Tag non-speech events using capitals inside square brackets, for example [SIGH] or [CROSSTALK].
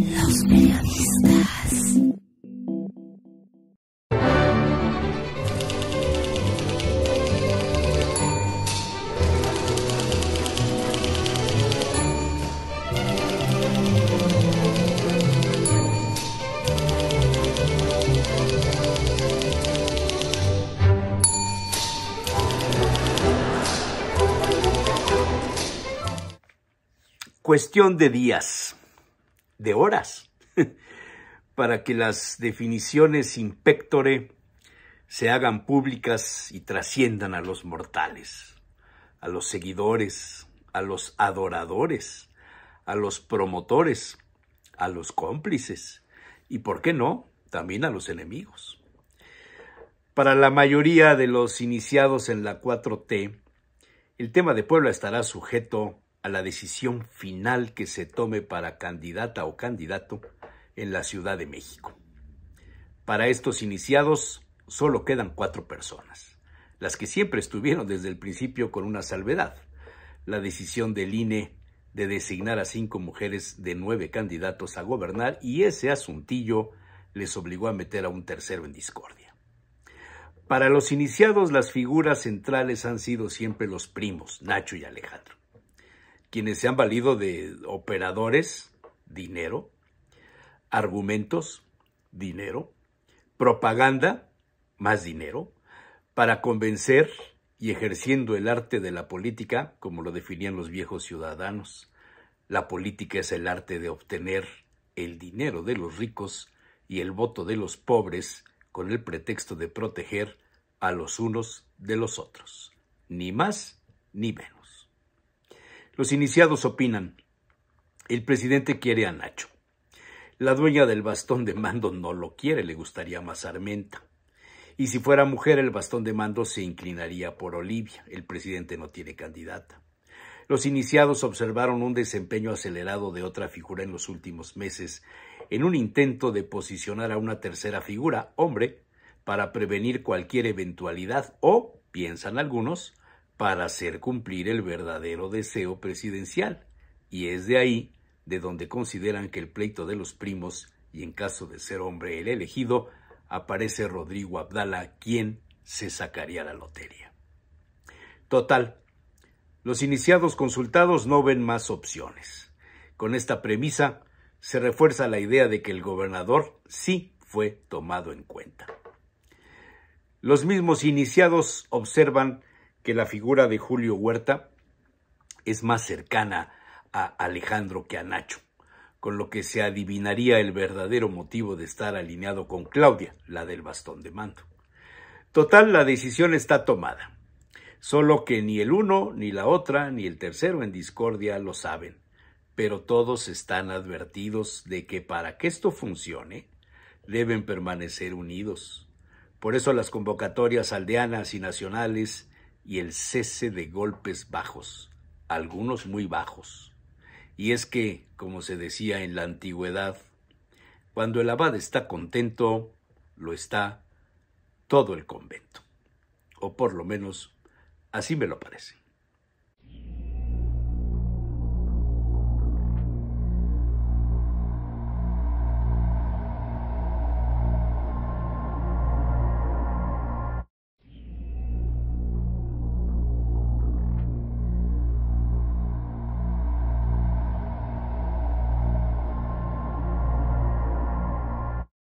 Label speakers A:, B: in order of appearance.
A: Los periodistas. Cuestión de días de horas [LAUGHS] para que las definiciones in pectore se hagan públicas y trasciendan a los mortales, a los seguidores, a los adoradores, a los promotores, a los cómplices y, ¿por qué no?, también a los enemigos. Para la mayoría de los iniciados en la 4T, el tema de Puebla estará sujeto a la decisión final que se tome para candidata o candidato en la Ciudad de México. Para estos iniciados solo quedan cuatro personas, las que siempre estuvieron desde el principio con una salvedad, la decisión del INE de designar a cinco mujeres de nueve candidatos a gobernar y ese asuntillo les obligó a meter a un tercero en discordia. Para los iniciados las figuras centrales han sido siempre los primos, Nacho y Alejandro quienes se han valido de operadores, dinero, argumentos, dinero, propaganda, más dinero, para convencer y ejerciendo el arte de la política, como lo definían los viejos ciudadanos. La política es el arte de obtener el dinero de los ricos y el voto de los pobres con el pretexto de proteger a los unos de los otros, ni más ni menos. Los iniciados opinan. El presidente quiere a Nacho. La dueña del bastón de mando no lo quiere, le gustaría más Armenta. Y si fuera mujer, el bastón de mando se inclinaría por Olivia. El presidente no tiene candidata. Los iniciados observaron un desempeño acelerado de otra figura en los últimos meses, en un intento de posicionar a una tercera figura, hombre, para prevenir cualquier eventualidad o, piensan algunos, para hacer cumplir el verdadero deseo presidencial, y es de ahí de donde consideran que el pleito de los primos, y en caso de ser hombre el elegido, aparece Rodrigo Abdala, quien se sacaría la lotería. Total, los iniciados consultados no ven más opciones. Con esta premisa, se refuerza la idea de que el gobernador sí fue tomado en cuenta. Los mismos iniciados observan que la figura de Julio Huerta es más cercana a Alejandro que a Nacho, con lo que se adivinaría el verdadero motivo de estar alineado con Claudia, la del bastón de mando. Total, la decisión está tomada, solo que ni el uno, ni la otra, ni el tercero en discordia lo saben, pero todos están advertidos de que para que esto funcione, deben permanecer unidos. Por eso las convocatorias aldeanas y nacionales y el cese de golpes bajos, algunos muy bajos. Y es que, como se decía en la antigüedad, cuando el abad está contento, lo está todo el convento. O por lo menos así me lo parece.